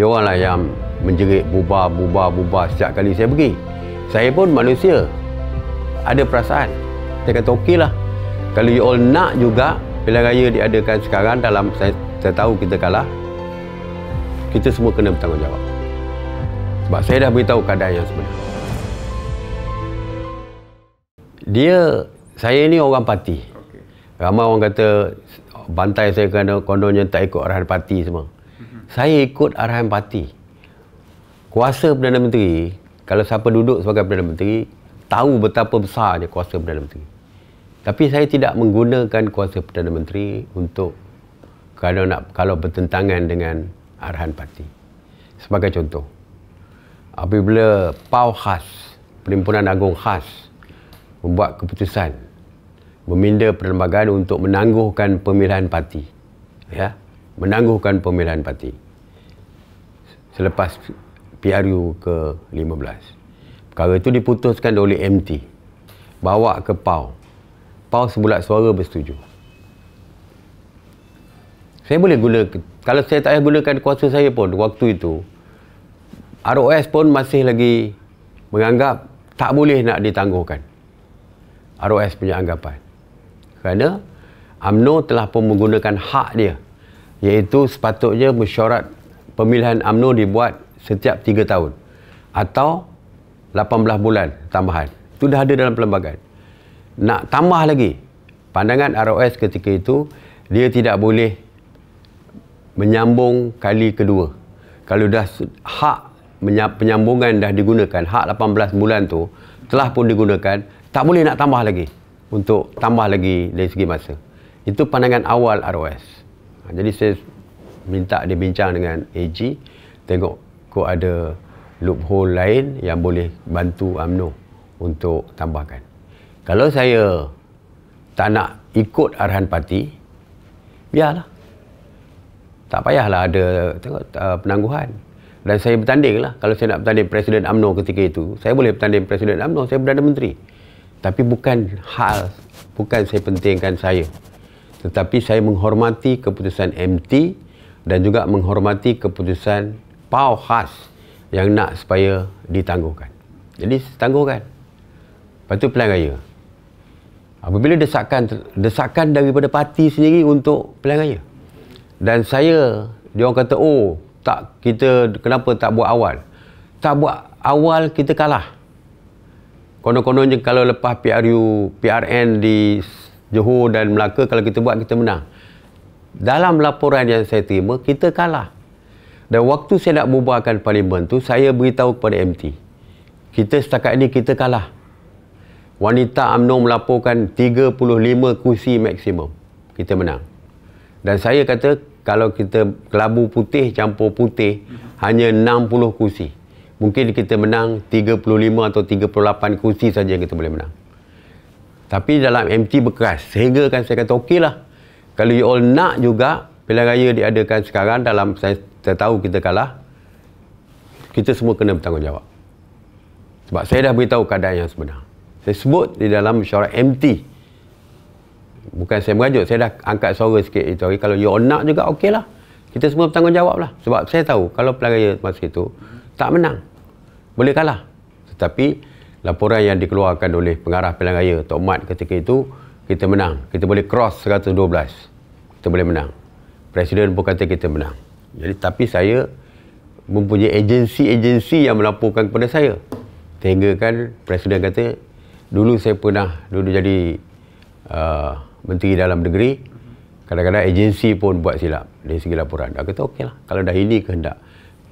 dia orang lah yang menjerit bubar bubar bubar setiap kali saya pergi saya pun manusia ada perasaan saya kata okey lah kalau you all nak juga pilihan raya diadakan sekarang dalam saya, saya tahu kita kalah kita semua kena bertanggungjawab sebab saya dah beritahu keadaan yang sebenar dia saya ni orang parti ramai orang kata bantai saya kerana kononnya tak ikut arahan parti semua saya ikut arahan parti kuasa Perdana Menteri kalau siapa duduk sebagai Perdana Menteri tahu betapa besarnya kuasa Perdana Menteri tapi saya tidak menggunakan kuasa Perdana Menteri untuk kalau nak kalau bertentangan dengan arahan parti sebagai contoh apabila PAU khas Perhimpunan Agung khas membuat keputusan meminda perlembagaan untuk menangguhkan pemilihan parti ya menangguhkan pemilihan parti selepas PRU ke-15. Perkara itu diputuskan oleh MT. Bawa ke PAU. PAU sebulat suara bersetuju. Saya boleh guna, kalau saya tak payah gunakan kuasa saya pun waktu itu, ROS pun masih lagi menganggap tak boleh nak ditangguhkan. ROS punya anggapan. Kerana UMNO telah pun menggunakan hak dia iaitu sepatutnya mesyuarat pemilihan UMNO dibuat setiap 3 tahun atau 18 bulan tambahan. Itu dah ada dalam perlembagaan. Nak tambah lagi, pandangan ROS ketika itu, dia tidak boleh menyambung kali kedua. Kalau dah hak penyambungan dah digunakan, hak 18 bulan tu telah pun digunakan, tak boleh nak tambah lagi untuk tambah lagi dari segi masa. Itu pandangan awal ROS. Ah, jadi saya minta dia bincang dengan AG tengok kau ada loophole lain yang boleh bantu UMNO untuk tambahkan kalau saya tak nak ikut arahan parti biarlah tak payahlah ada tengok uh, penangguhan dan saya bertanding lah kalau saya nak bertanding Presiden AMNO ketika itu saya boleh bertanding Presiden AMNO. saya Perdana Menteri tapi bukan hal bukan saya pentingkan saya tetapi saya menghormati keputusan MT dan juga menghormati keputusan Pau Khas yang nak supaya ditangguhkan. Jadi tangguhkan. Lepas tu pelan raya. Apabila desakan desakan daripada parti sendiri untuk pelan raya. Dan saya dia orang kata oh tak kita kenapa tak buat awal? Tak buat awal kita kalah. Konon-kononnya kalau lepas PRU PRN di Johor dan Melaka kalau kita buat kita menang dalam laporan yang saya terima kita kalah dan waktu saya nak bubarkan parlimen tu saya beritahu kepada MT kita setakat ini kita kalah wanita UMNO melaporkan 35 kursi maksimum kita menang dan saya kata kalau kita kelabu putih campur putih hanya 60 kursi mungkin kita menang 35 atau 38 kursi saja kita boleh menang tapi dalam MT bekas. Sehingga kan saya kata okey lah. Kalau you all nak juga pilihan raya diadakan sekarang dalam saya, saya tahu kita kalah. Kita semua kena bertanggungjawab. Sebab saya dah beritahu keadaan yang sebenar. Saya sebut di dalam syarat MT. Bukan saya merajuk. Saya dah angkat suara sikit itu. Kalau you all nak juga okey lah. Kita semua bertanggungjawab lah. Sebab saya tahu kalau pilihan masa itu tak menang. Boleh kalah. Tetapi laporan yang dikeluarkan oleh pengarah pilihan raya Tok Mat ketika itu kita menang kita boleh cross 112 kita boleh menang presiden pun kata kita menang jadi tapi saya mempunyai agensi-agensi yang melaporkan kepada saya sehingga kan presiden kata dulu saya pernah dulu jadi uh, menteri dalam negeri kadang-kadang agensi pun buat silap dari segi laporan dia kata okey lah kalau dah ini kehendak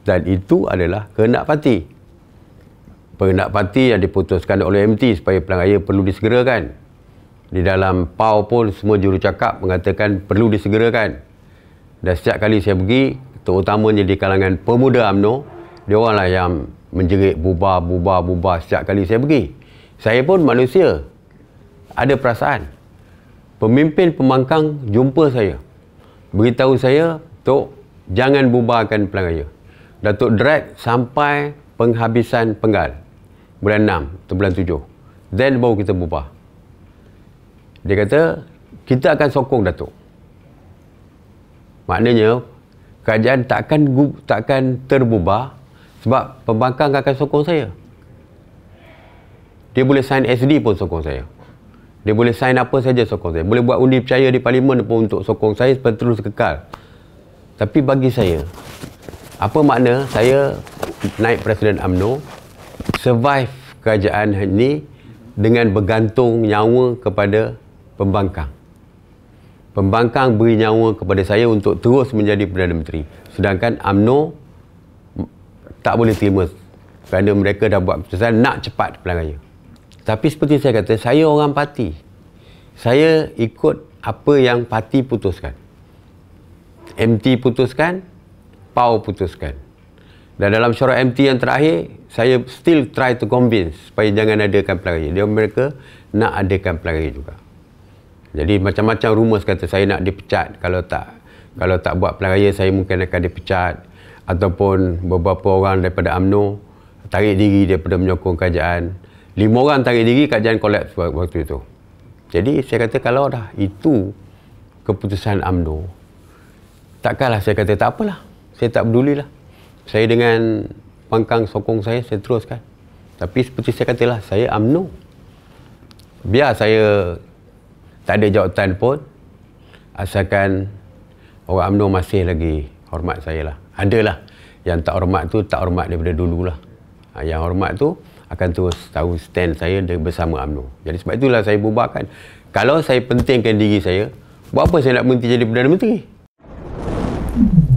dan itu adalah kehendak parti pengendap parti yang diputuskan oleh MT supaya pelan raya perlu disegerakan. Di dalam PAU pun semua cakap mengatakan perlu disegerakan. Dan setiap kali saya pergi, terutamanya di kalangan pemuda UMNO, dia oranglah yang menjerit bubar, bubar, bubar setiap kali saya pergi. Saya pun manusia. Ada perasaan. Pemimpin pemangkang jumpa saya. Beritahu saya, Tok, jangan bubarkan pelan raya. Datuk drag sampai penghabisan penggal bulan 6 atau bulan 7 then baru kita berubah dia kata kita akan sokong Datuk maknanya kerajaan takkan takkan terubah sebab pembangkang akan sokong saya dia boleh sign SD pun sokong saya dia boleh sign apa saja sokong saya boleh buat undi percaya di parlimen pun untuk sokong saya supaya terus kekal tapi bagi saya apa makna saya naik Presiden amno survive kerajaan ini dengan bergantung nyawa kepada pembangkang. Pembangkang beri nyawa kepada saya untuk terus menjadi Perdana Menteri. Sedangkan AMNO tak boleh terima kerana mereka dah buat keputusan nak cepat pelanggannya. Tapi seperti saya kata, saya orang parti. Saya ikut apa yang parti putuskan. MT putuskan, PAU putuskan. Dan dalam syarat MT yang terakhir, saya still try to convince supaya jangan adakan pelan raya. Dia mereka nak adakan pelan raya juga. Jadi macam-macam rumus kata saya nak dipecat kalau tak kalau tak buat pelarai saya mungkin akan dipecat ataupun beberapa orang daripada AMNO tarik diri daripada menyokong kerajaan. Lima orang tarik diri kerajaan kolaps waktu itu. Jadi saya kata kalau dah itu keputusan AMNO takkanlah saya kata tak apalah. Saya tak pedulilah saya dengan pangkang sokong saya, saya teruskan. Tapi seperti saya katalah, saya Amnu, Biar saya tak ada jawatan pun, asalkan orang Amnu masih lagi hormat saya lah. Adalah yang tak hormat tu tak hormat daripada dulu lah. Ha, yang hormat tu akan terus tahu stand saya bersama Amnu. Jadi sebab itulah saya bubarkan. Kalau saya pentingkan diri saya, buat apa saya nak berhenti jadi Perdana Menteri? Mm-hmm.